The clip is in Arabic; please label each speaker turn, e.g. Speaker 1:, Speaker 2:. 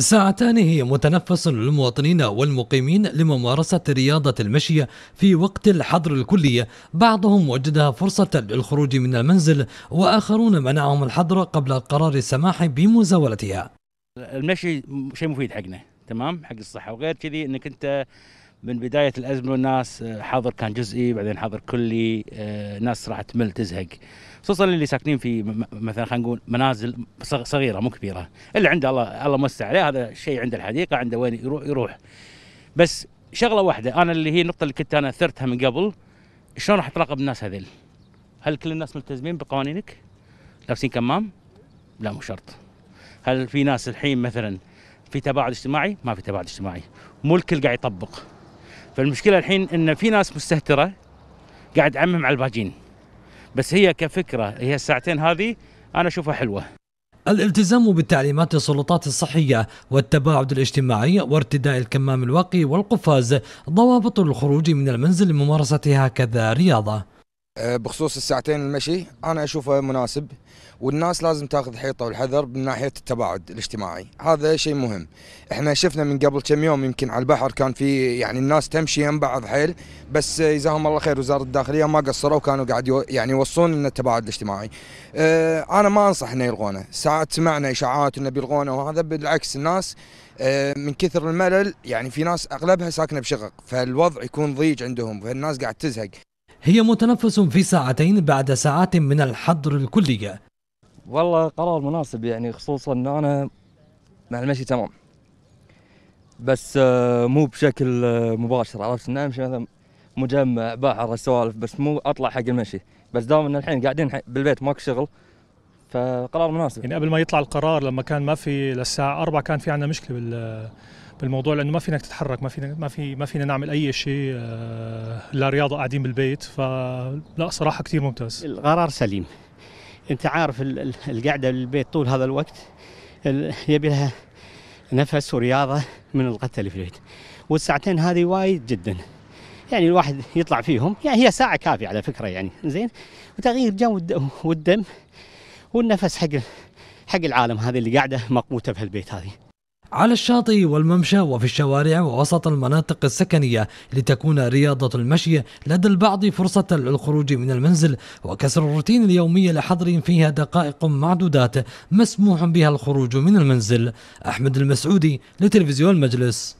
Speaker 1: ساعتان هي متنفس للمواطنين والمقيمين لممارسة رياضة المشي في وقت الحظر الكلي بعضهم وجدها فرصة للخروج من المنزل وآخرون منعهم الحظر قبل قرار السماح بمزاولتها
Speaker 2: المشي شيء مفيد حقنا تمام حق الصحة وغير كذي أنك أنت من بدايه الازمه والناس آه، حظر كان جزئي بعدين حظر كلي آه، ناس راح تمل تزهق خصوصا اللي ساكنين في مثلا خلينا نقول منازل صغيره مو كبيره اللي عنده الله الله موسع عليه هذا شيء عنده الحديقه عنده وين يروح يروح بس شغله واحده انا اللي هي النقطه اللي كنت انا اثرتها من قبل شلون راح تراقب الناس هذيل؟ هل كل الناس ملتزمين بقوانينك؟ لابسين كمام؟ لا مو شرط. هل في ناس الحين مثلا في تباعد اجتماعي؟ ما في تباعد اجتماعي. مو الكل قاعد يطبق. فالمشكله الحين ان في ناس مستهتره قاعد عمم على الباجين بس هي كفكره هي الساعتين هذه انا اشوفها حلوه
Speaker 1: الالتزام بالتعليمات السلطات الصحية والتباعد الاجتماعي وارتداء الكمام الواقي والقفاز ضوابط الخروج من المنزل لممارستها كذا رياضة
Speaker 3: آه، بخصوص الساعتين المشي انا اشوفه مناسب والناس لازم تاخذ حيطه والحذر من ناحيه التباعد الاجتماعي هذا شيء مهم احنا شفنا من قبل كم يوم يمكن على البحر كان في يعني الناس تمشي يم بعض حيل بس جزاهم الله خير وزاره الداخليه ما قصروا وكانوا قاعد يعني يوصون ان التباعد الاجتماعي اه انا ما انصح انه يلغونه ساعات سمعنا اشاعات انه بيلغونه وهذا بالعكس الناس آه، من كثر الملل يعني في ناس اغلبها ساكنه بشقق فالوضع يكون ضيق عندهم فالناس قاعد تزهق
Speaker 1: هي متنفس في ساعتين بعد ساعات من الحظر الكلي والله قرار مناسب يعني خصوصا ان انا مع المشي تمام بس آه، مو بشكل آه، مباشر عرفت ان امشي مثلا مجمع بحر السوالف بس مو اطلع حق المشي بس دام ان الحين قاعدين بالبيت ماكو
Speaker 2: شغل فقرار مناسب يعني قبل
Speaker 1: ما يطلع القرار لما كان ما في للساعه 4 كان في عندنا مشكله بال بالموضوع لانه ما فينك تتحرك ما فينا ما في ما فينا نعمل اي شيء
Speaker 2: آه، لا رياضه قاعدين بالبيت فلا صراحه كثير ممتاز القرار سليم انت عارف القعده بالبيت طول هذا الوقت يبي لها نفس ورياضه من القتل في البيت والساعتين هذه وايد جدا يعني الواحد يطلع فيهم يعني هي ساعه كافيه على فكره يعني زين وتغيير جو والدم والنفس حق حق العالم هذه اللي قاعده مقموته بهالبيت هذه
Speaker 1: على الشاطئ والممشى وفي الشوارع ووسط المناطق السكنية لتكون رياضة المشي لدى البعض فرصة للخروج من المنزل وكسر الروتين اليومي لحظر فيها دقائق معدودات مسموح بها الخروج من المنزل أحمد المسعودي لتلفزيون مجلس